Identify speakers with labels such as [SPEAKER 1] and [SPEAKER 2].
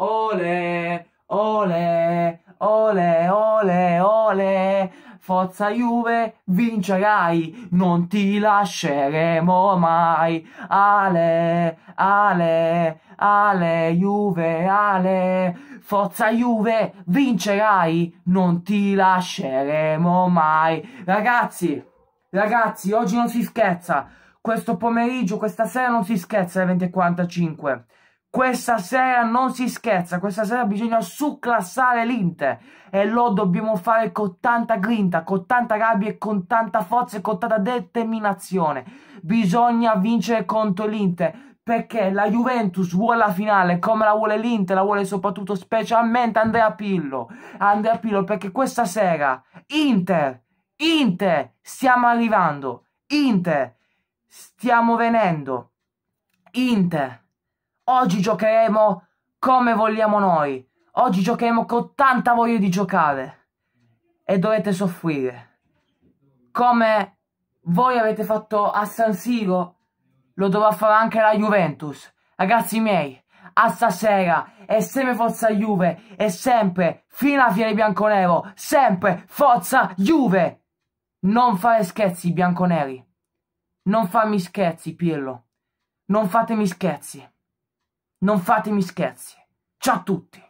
[SPEAKER 1] Ole, ole, ole, ole, ole. Forza Juve, vincerai, non ti lasceremo mai. Ale, ale, ale, Juve, ale. Forza Juve, vincerai, non ti lasceremo mai. Ragazzi, ragazzi, oggi non si scherza. Questo pomeriggio, questa sera non si scherza alle 20.45. Questa sera non si scherza, questa sera bisogna succlassare l'Inter e lo dobbiamo fare con tanta grinta, con tanta rabbia e con tanta forza e con tanta determinazione. Bisogna vincere contro l'Inter perché la Juventus vuole la finale come la vuole l'Inter, la vuole soprattutto specialmente Andrea Pillo. Andrea Pillo perché questa sera Inter, Inter, stiamo arrivando, Inter, stiamo venendo, Inter. Oggi giocheremo come vogliamo noi. Oggi giocheremo con tanta voglia di giocare. E dovete soffrire. Come voi avete fatto a San Siro, lo dovrà fare anche la Juventus. Ragazzi miei, a stasera e sempre forza Juve e sempre fino a fine bianconero, sempre forza Juve. Non fare scherzi bianconeri. Non farmi scherzi, Pirlo. Non fatemi scherzi. Non fatemi scherzi. Ciao a tutti!